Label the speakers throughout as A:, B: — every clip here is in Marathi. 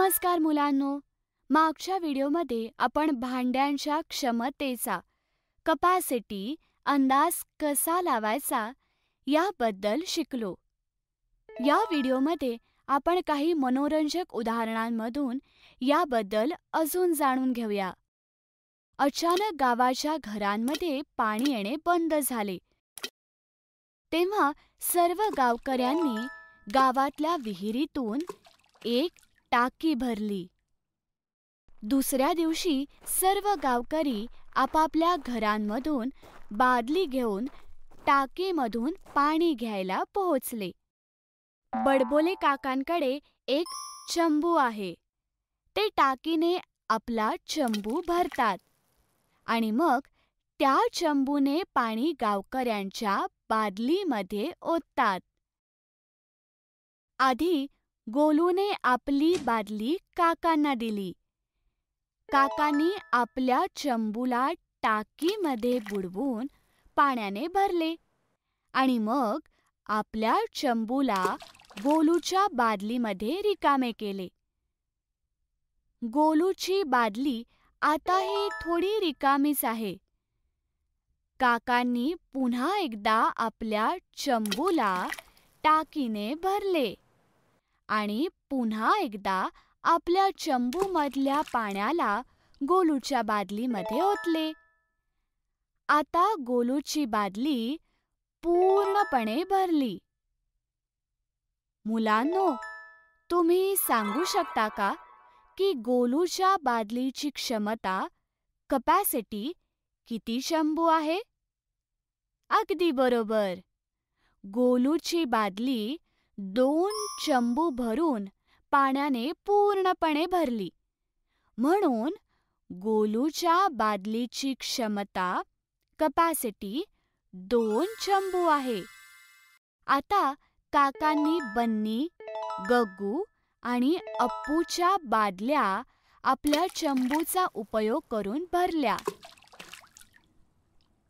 A: नमस्कार मुलांनो मागच्या व्हिडिओमध्ये आपण भांड्यांच्या क्षमतेचा कपॅसिटी अंदाज कसा लावायचा याबद्दल शिकलो या व्हिडिओमध्ये आपण काही मनोरंजक उदाहरणांमधून याबद्दल अजून जाणून घेऊया अचानक गावाच्या घरांमध्ये पाणी येणे बंद झाले तेव्हा सर्व गावकऱ्यांनी गावातल्या विहिरीतून एक टाकी भरली. दुसऱ्या दिवशी सर्व गावकरी आपापल्या घरांमधून बादली घेऊन टाकीमधून पाणी घ्यायला पोहोचले. बडबोले काकांकडे एक चंबू आहे ते टाकीने आपला चंबू भरतात आणि मग त्या चंबूने पाणी गावकऱ्यांच्या बादलीमध्ये ओततात आधी गोलूने आपली बादली काकांना दिली काकांनी आपल्या चंबूला टाकीमध्ये बुडवून पाण्याने भरले आणि मग आपल्या चंबूला गोलूच्या बादलीमध्ये रिकामे केले गोलूची बादली आता ही थोडी रिकामीच आहे काकांनी पुन्हा एकदा आपल्या चंबूला टाकीने भरले आणि पुन्हा एकदा आपल्या चंबूमधल्या पाण्याला गोलूच्या बादलीमध्ये ओतले आता गोलूची बादली पूर्णपणे भरली मुलांनो तुम्ही सांगू शकता का की गोलूच्या बादलीची क्षमता कपॅसिटी किती शंभू आहे अगदी बरोबर गोलूची बादली दोन चंबू भरून पाण्याने पूर्णपणे भरली म्हणून गोलूच्या बादलीची क्षमता कपॅसिटी दोन चंबू आहे आता काकांनी बन्नी गग्गू आणि अप्पूच्या बादल्या आपल्या चंबूचा उपयोग करून भरल्या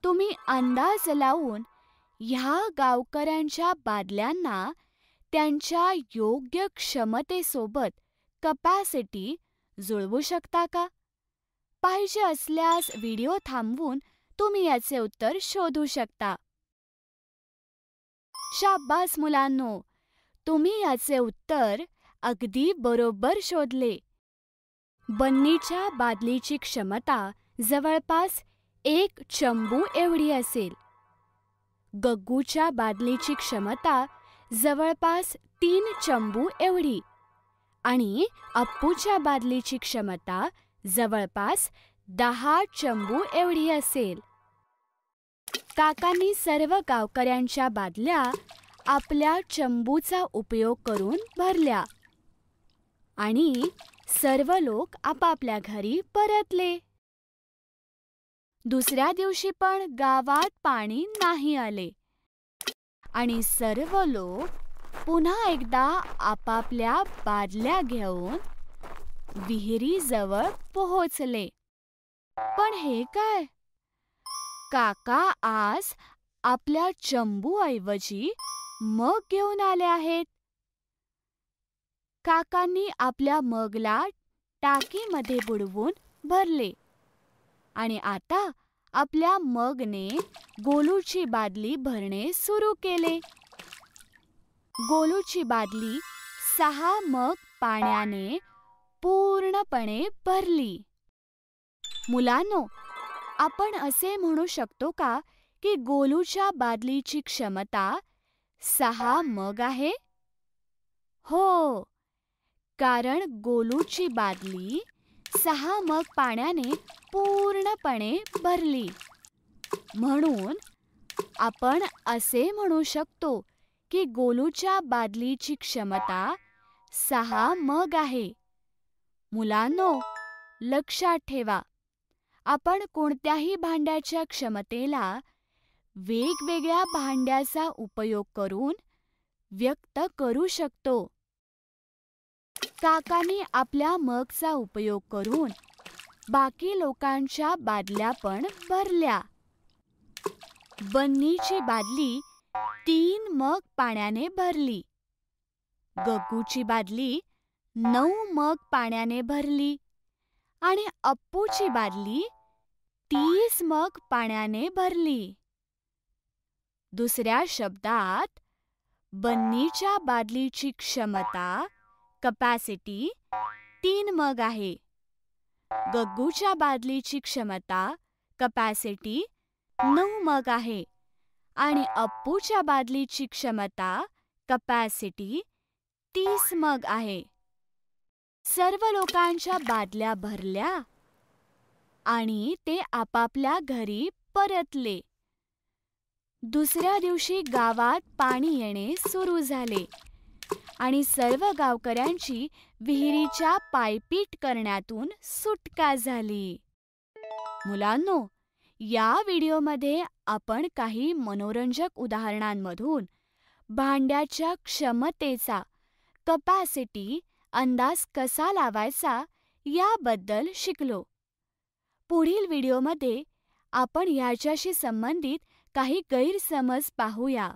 A: तुम्ही अंदाज लावून ह्या गावकऱ्यांच्या बादल्यांना त्यांच्या योग्य क्षमतेसोबत कपॅसिटी जुळवू शकता का पाहिजे असल्यास व्हिडिओ थांबवून तुम्ही याचे उत्तर शोधू शकता शाब्बास मुलांनो तुम्ही याचे उत्तर अगदी बरोबर शोधले बन्नीच्या बादलीची क्षमता जवळपास एक चंबू एवढी असेल गग्गूच्या बादलीची क्षमता जवळपास तीन चंबू एवढी आणि अप्पूच्या बादलीची क्षमता जवळपास दहा चंबू एवढी असेल काकांनी सर्व गावकऱ्यांच्या बादल्या आपल्या चंबूचा उपयोग करून भरल्या आणि सर्व लोक आपापल्या घरी परतले दुसऱ्या दिवशी पण गावात पाणी नाही आले आणि सर्व लोक पुन्हा एकदा आपापल्या बादल्या घेऊन विहिरीजवळ पोहोचले पण हे काय काका आज आपल्या चंबूऐवजी मग घेऊन आले आहेत काकांनी आपल्या मगला टाकीमध्ये बुडवून भरले आणि आता आपल्या मगने गोलूची बादली भरणे सुरू केले गोलूची बादली सहा मग पाण्याने पूर्णपणे भरली मुलांनो आपण असे म्हणू शकतो का की गोलूच्या बादलीची क्षमता सहा मग आहे हो कारण गोलूची बादली सहा मग पाण्याने पूर्णपणे भरली म्हणून आपण असे म्हणू शकतो की गोलूच्या बादलीची क्षमता सहा मग आहे मुलांनो लक्षात ठेवा आपण कोणत्याही भांड्याच्या क्षमतेला वेगवेगळ्या भांड्याचा उपयोग करून व्यक्त करू शकतो काकांनी आपल्या मगचा उपयोग करून बाकी लोकांच्या बादल्या पण भरल्या बन्नीची बादली तीन मग पाण्याने भरली गगूची बादली नऊ मग पाण्याने भरली आणि अप्पूची बादली तीस मग पाण्याने भरली दुसऱ्या शब्दात बन्नीच्या बादलीची क्षमता कपॅसिटी तीन मग आहे गग्गूच्या बादलीची क्षमता कपॅसिटी नऊ मग आहे आणि अप्पूच्या बादलीची क्षमता कपॅसिटी तीस मग आहे सर्व लोकांच्या बादल्या भरल्या आणि ते आपापल्या घरी परतले दुसऱ्या दिवशी गावात पाणी येणे सुरू झाले आणि सर्व गावकऱ्यांची विहिरीच्या पायपीट करण्यातून सुटका झाली मुलांनो या व्हिडिओमध्ये आपण काही मनोरंजक उदाहरणांमधून भांड्याच्या क्षमतेचा कपॅसिटी अंदाज कसा लावायचा याबद्दल शिकलो पुढील व्हिडिओमध्ये आपण ह्याच्याशी संबंधित काही गैरसमज पाहूया